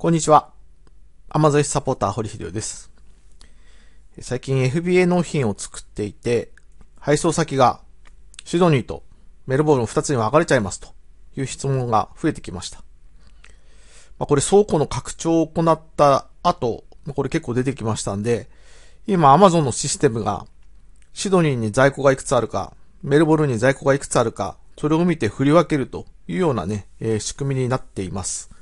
こんにちは。アマゾイスサポーター、堀秀夫です。最近 FBA 納品を作っていて、配送先がシドニーとメルボルン2つに分かれちゃいますという質問が増えてきました。まあ、これ倉庫の拡張を行った後、これ結構出てきましたんで、今 Amazon のシステムがシドニーに在庫がいくつあるか、メルボルンに在庫がいくつあるか、それを見て振り分けるというようなね、えー、仕組みになっています。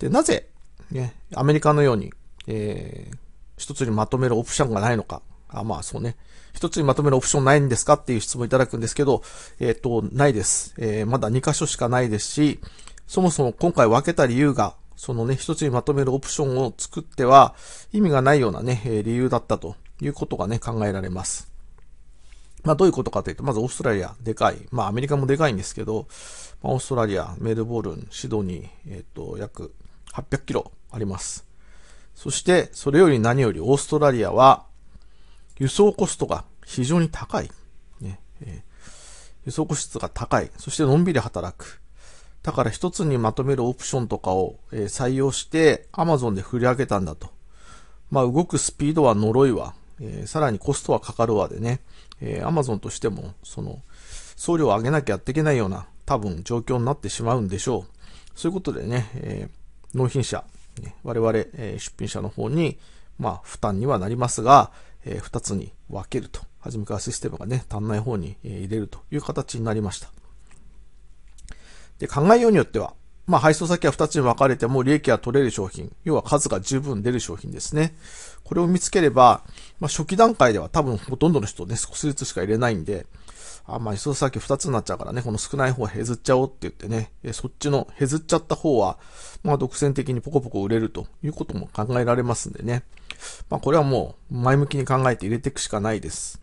で、なぜ、ね、アメリカのように、えー、一つにまとめるオプションがないのか。あ、まあそうね。一つにまとめるオプションないんですかっていう質問いただくんですけど、えっ、ー、と、ないです。えー、まだ2箇所しかないですし、そもそも今回分けた理由が、そのね、一つにまとめるオプションを作っては意味がないようなね、え理由だったということがね、考えられます。まあどういうことかというと、まずオーストラリア、でかい。まあアメリカもでかいんですけど、まあ、オーストラリア、メルボルン、シドニー、えっ、ー、と、約800キロあります。そして、それより何よりオーストラリアは、輸送コストが非常に高い。ねえー、輸送コストが高い。そして、のんびり働く。だから一つにまとめるオプションとかを、えー、採用して Amazon で振り上げたんだと。まあ動くスピードは呪いは、えー、さらにコストはかかるわでね、えー、Amazon としても、その、送料を上げなきゃやっていけないような多分状況になってしまうんでしょう。そういうことでね、えー、納品者、我々、え出品者の方に、まあ、負担にはなりますが、え2つに分けると。初めからシステムがね、足んない方に、え入れるという形になりました。で、考えようによっては、まあ、配送先は2つに分かれても利益は取れる商品、要は数が十分出る商品ですね。これを見つければ、まあ、初期段階では多分ほとんどの人ね、少しずつしか入れないんで、あ、まあ、一つ先二つになっちゃうからね、この少ない方は削っちゃおうって言ってね、えそっちの削っちゃった方は、まあ、独占的にポコポコ売れるということも考えられますんでね。まあ、これはもう、前向きに考えて入れていくしかないです。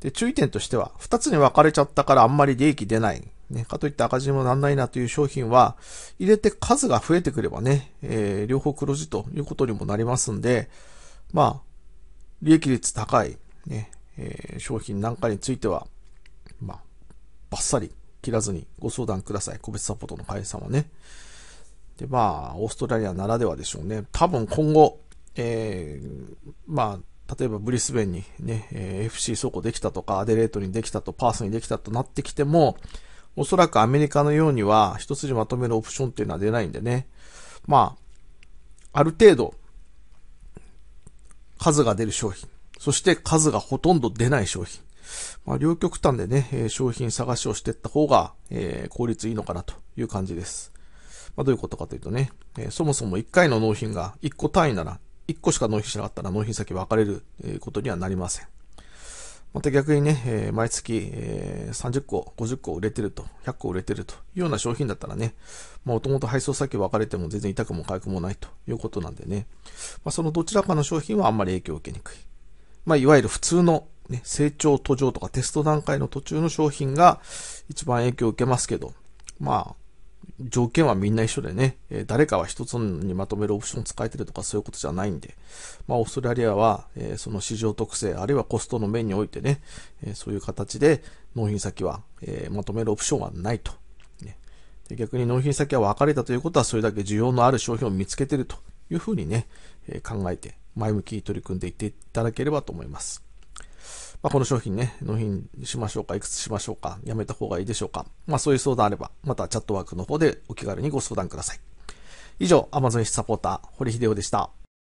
で、注意点としては、二つに分かれちゃったからあんまり利益出ない。ね、かといって赤字にもなんないなという商品は、入れて数が増えてくればね、えー、両方黒字ということにもなりますんで、まあ、利益率高い、ね、えー、商品なんかについては、さり切らずにご相談ください。個別サポートの会員さんはね。で、まあ、オーストラリアならではでしょうね。多分今後、えー、まあ、例えばブリスベンにね、えー、FC 倉庫できたとか、アデレートにできたと、パースにできたとなってきても、おそらくアメリカのようには、一筋まとめるオプションっていうのは出ないんでね。まあ、ある程度、数が出る商品、そして数がほとんど出ない商品。まあ、両極端でね、え商品探しをしていった方が、え効率いいのかなという感じです。まあ、どういうことかというとね、えそもそも1回の納品が1個単位なら、1個しか納品しなかったら納品先分かれることにはなりません。また逆にね、え毎月、え30個、50個売れてると、100個売れてるというような商品だったらね、もともと配送先分かれても全然痛くも痒くもないということなんでね、まあ、そのどちらかの商品はあんまり影響を受けにくい。まあ、いわゆる普通のね、成長途上とかテスト段階の途中の商品が一番影響を受けますけど、まあ、条件はみんな一緒でね、え誰かは一つにまとめるオプション使えてるとかそういうことじゃないんで、まあ、オーストラリアは、えその市場特性、あるいはコストの面においてね、えそういう形で納品先は、えまとめるオプションはないと。ね、で逆に納品先は分かれたということは、それだけ需要のある商品を見つけてるというふうにね、え考えて前向きに取り組んでいっていただければと思います。まあ、この商品ね、納品しましょうか、いくつしましょうか、やめた方がいいでしょうか。まあ、そういう相談あれば、またチャットワークの方でお気軽にご相談ください。以上、Amazon サポーター、堀秀夫でした。